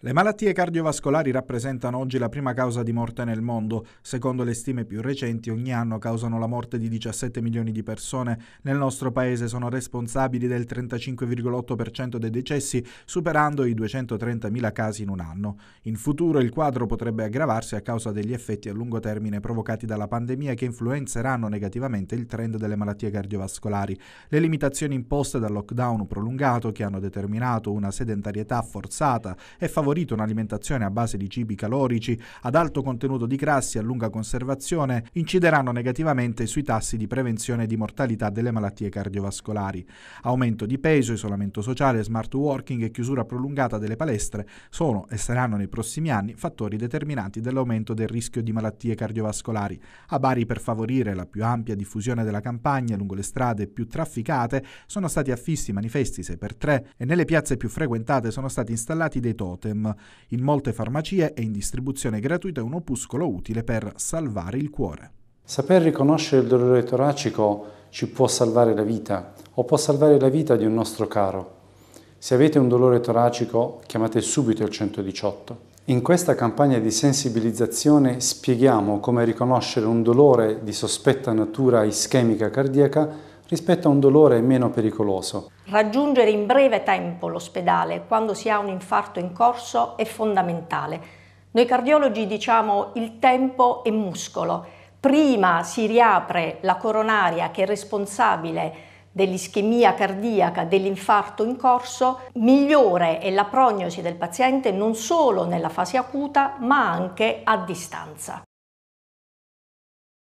Le malattie cardiovascolari rappresentano oggi la prima causa di morte nel mondo. Secondo le stime più recenti, ogni anno causano la morte di 17 milioni di persone. Nel nostro paese sono responsabili del 35,8% dei decessi, superando i 230.000 casi in un anno. In futuro il quadro potrebbe aggravarsi a causa degli effetti a lungo termine provocati dalla pandemia che influenzeranno negativamente il trend delle malattie cardiovascolari. Le limitazioni imposte dal lockdown prolungato, che hanno determinato una sedentarietà forzata e favorito favorito un'alimentazione a base di cibi calorici ad alto contenuto di grassi a lunga conservazione incideranno negativamente sui tassi di prevenzione di mortalità delle malattie cardiovascolari. Aumento di peso, isolamento sociale, smart working e chiusura prolungata delle palestre sono e saranno nei prossimi anni fattori determinanti dell'aumento del rischio di malattie cardiovascolari. A Bari per favorire la più ampia diffusione della campagna lungo le strade più trafficate sono stati affissi manifesti 6x3 e nelle piazze più frequentate sono stati installati dei totem Tandem. In molte farmacie è in distribuzione gratuita un opuscolo utile per salvare il cuore. Saper riconoscere il dolore toracico ci può salvare la vita o può salvare la vita di un nostro caro. Se avete un dolore toracico, chiamate subito il 118. In questa campagna di sensibilizzazione spieghiamo come riconoscere un dolore di sospetta natura ischemica cardiaca rispetto a un dolore meno pericoloso. Raggiungere in breve tempo l'ospedale quando si ha un infarto in corso è fondamentale. Noi cardiologi diciamo il tempo è muscolo. Prima si riapre la coronaria che è responsabile dell'ischemia cardiaca, dell'infarto in corso, migliore è la prognosi del paziente non solo nella fase acuta ma anche a distanza.